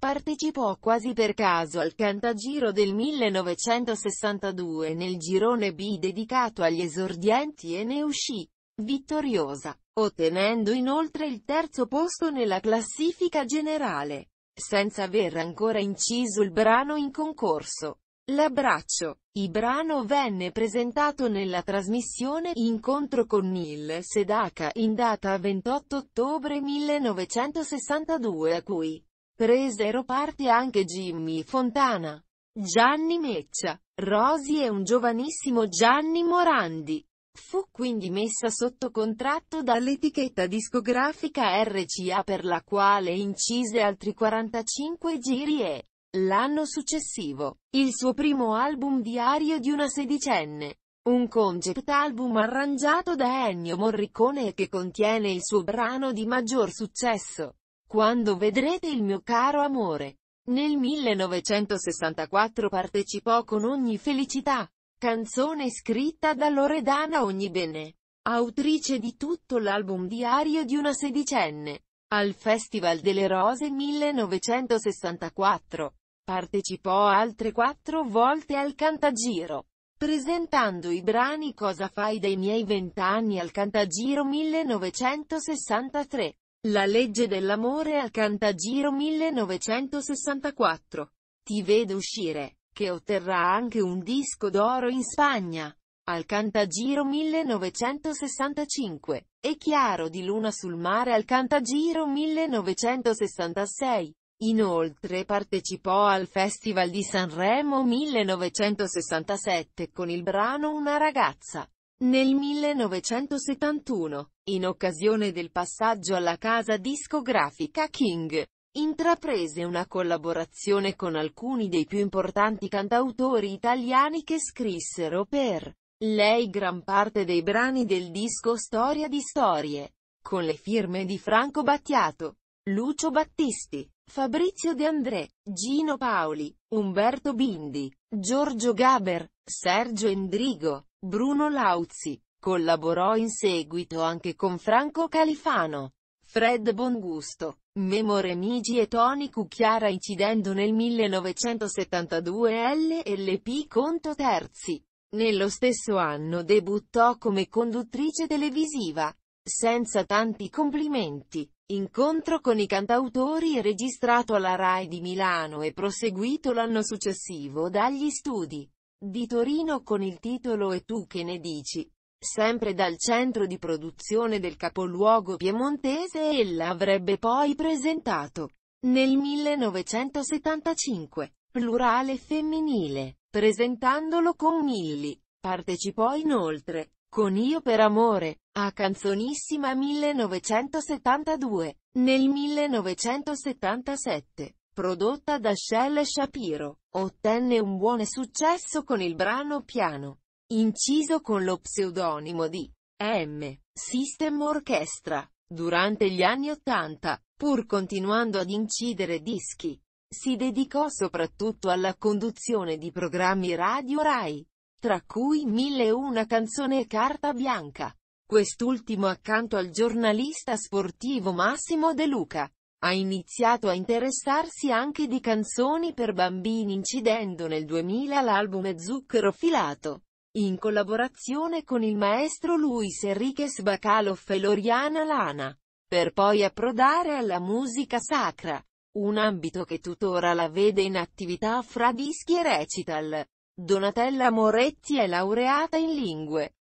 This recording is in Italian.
Partecipò quasi per caso al Cantagiro del 1962 nel girone B dedicato agli esordienti e ne uscì vittoriosa, ottenendo inoltre il terzo posto nella classifica generale, senza aver ancora inciso il brano in concorso. L'abbraccio. i brano venne presentato nella trasmissione Incontro con Neil Sedaka in data 28 ottobre 1962 a cui Presero parte anche Jimmy Fontana, Gianni Meccia, Rosi e un giovanissimo Gianni Morandi. Fu quindi messa sotto contratto dall'etichetta discografica RCA per la quale incise altri 45 giri e, l'anno successivo, il suo primo album diario di una sedicenne. Un concept album arrangiato da Ennio Morricone che contiene il suo brano di maggior successo, quando vedrete il mio caro amore. Nel 1964 partecipò con ogni felicità. Canzone scritta da Loredana Ognibene. Autrice di tutto l'album diario di una sedicenne. Al Festival delle Rose 1964. Partecipò altre quattro volte al Cantagiro presentando i brani Cosa fai dai miei vent'anni al Cantagiro 1963. La legge dell'amore al Cantagiro 1964. Ti vedo uscire, che otterrà anche un disco d'oro in Spagna. Al Cantagiro 1965. E chiaro di luna sul mare al Cantagiro 1966. Inoltre partecipò al Festival di Sanremo 1967 con il brano Una ragazza. Nel 1971, in occasione del passaggio alla casa discografica King, intraprese una collaborazione con alcuni dei più importanti cantautori italiani che scrissero per lei gran parte dei brani del disco Storia di Storie, con le firme di Franco Battiato, Lucio Battisti, Fabrizio De André, Gino Paoli, Umberto Bindi, Giorgio Gaber, Sergio Endrigo, Bruno Lauzi. Collaborò in seguito anche con Franco Califano, Fred Bongusto, Memo Remigi e Tony Cucchiara incidendo nel 1972 LLP Conto Terzi. Nello stesso anno debuttò come conduttrice televisiva, senza tanti complimenti. Incontro con i cantautori registrato alla RAI di Milano e proseguito l'anno successivo dagli studi di Torino con il titolo E tu che ne dici? Sempre dal centro di produzione del capoluogo piemontese ella avrebbe poi presentato nel 1975 plurale femminile, presentandolo con Milli. Partecipò inoltre con Io per amore, a Canzonissima 1972, nel 1977, prodotta da Shell Shapiro, ottenne un buon successo con il brano Piano, inciso con lo pseudonimo di M. System Orchestra, durante gli anni Ottanta, pur continuando ad incidere dischi. Si dedicò soprattutto alla conduzione di programmi radio Rai, tra cui Mille e una canzone e Carta Bianca. Quest'ultimo accanto al giornalista sportivo Massimo De Luca. Ha iniziato a interessarsi anche di canzoni per bambini incidendo nel 2000 l'album Zucchero filato, in collaborazione con il maestro Luis Enriquez Bacaloff e Loriana Lana, per poi approdare alla musica sacra, un ambito che tuttora la vede in attività fra dischi e recital. Donatella Moretti è laureata in lingue,